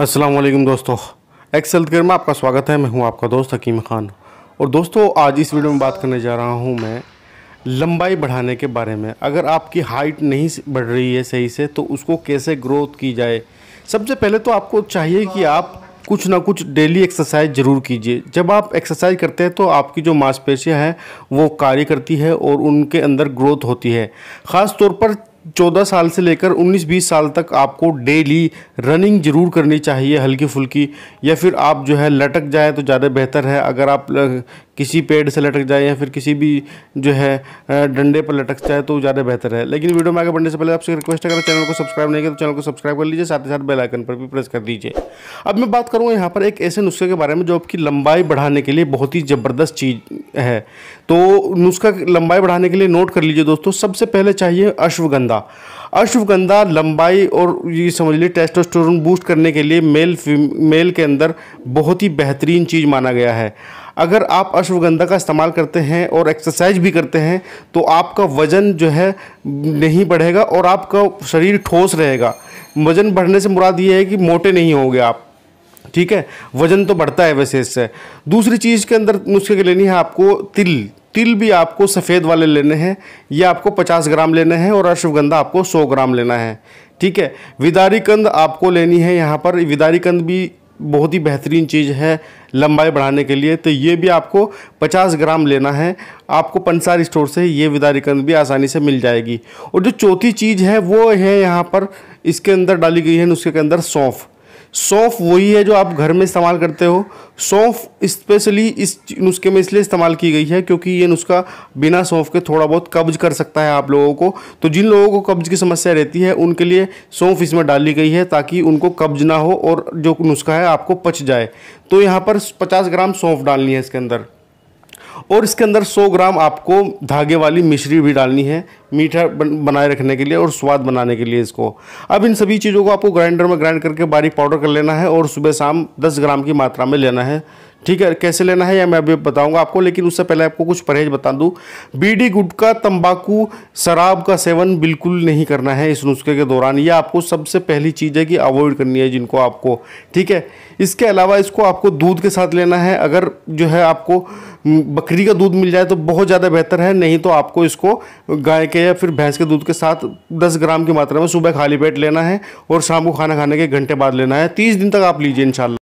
असलम दोस्तों x health care में आपका स्वागत है मैं हूं आपका दोस्त हकीम ख़ान और दोस्तों आज इस वीडियो में बात करने जा रहा हूं मैं लंबाई बढ़ाने के बारे में अगर आपकी हाइट नहीं बढ़ रही है सही से तो उसको कैसे ग्रोथ की जाए सबसे पहले तो आपको चाहिए कि आप कुछ ना कुछ डेली एक्सरसाइज ज़रूर कीजिए जब आप एक्सरसाइज करते हैं तो आपकी जो मांसपेशियां हैं वो कार्य करती है और उनके अंदर ग्रोथ होती है ख़ास तौर पर 14 साल से लेकर 19-20 साल तक आपको डेली रनिंग ज़रूर करनी चाहिए हल्की फुल्की या फिर आप जो है लटक जाए तो ज़्यादा बेहतर है अगर आप किसी पेड़ से लटक जाए या फिर किसी भी जो है डंडे पर लटक जाए तो ज़्यादा बेहतर है लेकिन वीडियो में आगे बढ़ने से पहले आपसे रिक्वेस्ट है अगर चैनल को सब्सक्राइब नहीं किया तो चैनल को सब्सक्राइब कर लीजिए साथ ही साथ बेलाइकन पर भी प्रेस कर दीजिए अब मैं बात करूँगा यहाँ पर एक ऐसे नुस्खे के बारे में जो आपकी लंबाई बढ़ाने के लिए बहुत ही ज़बरदस्त चीज़ है तो नुस्खा लंबाई बढ़ाने के लिए नोट कर लीजिए दोस्तों सबसे पहले चाहिए अश्वगंधा अश्वगंधा लंबाई और ये समझ लीजिए टेस्टोस्टेरोन बूस्ट करने के लिए मेल मेल के अंदर बहुत ही बेहतरीन चीज़ माना गया है अगर आप अश्वगंधा का इस्तेमाल करते हैं और एक्सरसाइज भी करते हैं तो आपका वज़न जो है नहीं बढ़ेगा और आपका शरीर ठोस रहेगा वज़न बढ़ने से मुराद ये है कि मोटे नहीं होंगे आप ठीक है वज़न तो बढ़ता है वैसे इससे दूसरी चीज़ के अंदर नुस्खे के लेनी है आपको तिल तिल भी आपको सफ़ेद वाले लेने हैं ये आपको 50 ग्राम लेने हैं और अश्वगंधा आपको 100 ग्राम लेना है ठीक है विदारी कंद आपको लेनी है यहाँ पर विदारी कंद भी बहुत ही बेहतरीन चीज़ है लंबाई बढ़ाने के लिए तो ये भी आपको 50 ग्राम लेना है आपको पंसार स्टोर से ये विदारिकंद भी आसानी से मिल जाएगी और जो चौथी चीज़ है वो है यहाँ पर इसके अंदर डाली गई है नुस्खे के अंदर सौंफ सौफ वही है जो आप घर में इस्तेमाल करते हो सौफ स्पेशली इस नुस्खे में इसलिए इस्तेमाल की गई है क्योंकि ये नुस्खा बिना सौंफ के थोड़ा बहुत कब्ज कर सकता है आप लोगों को तो जिन लोगों को कब्ज की समस्या रहती है उनके लिए सौंफ इसमें डाली गई है ताकि उनको कब्ज ना हो और जो नुस्खा है आपको पच जाए तो यहाँ पर पचास ग्राम सौंफ डालनी है इसके अंदर और इसके अंदर 100 ग्राम आपको धागे वाली मिश्री भी डालनी है मीठा बनाए रखने के लिए और स्वाद बनाने के लिए इसको अब इन सभी चीज़ों को आपको ग्राइंडर में ग्राइंड करके बारीक पाउडर कर लेना है और सुबह शाम 10 ग्राम की मात्रा में लेना है ठीक है कैसे लेना है या मैं अभी बताऊंगा आपको लेकिन उससे पहले आपको कुछ परहेज बता दूं बीडी का तंबाकू शराब का सेवन बिल्कुल नहीं करना है इस नुस्खे के दौरान यह आपको सबसे पहली चीज़ है कि अवॉइड करनी है जिनको आपको ठीक है इसके अलावा इसको आपको दूध के साथ लेना है अगर जो है आपको बकरी का दूध मिल जाए तो बहुत ज़्यादा बेहतर है नहीं तो आपको इसको गाय के या फिर भैंस के दूध के साथ 10 ग्राम की मात्रा में सुबह खाली पेट लेना है और शाम को खाना खाने के घंटे बाद लेना है 30 दिन तक आप लीजिए इन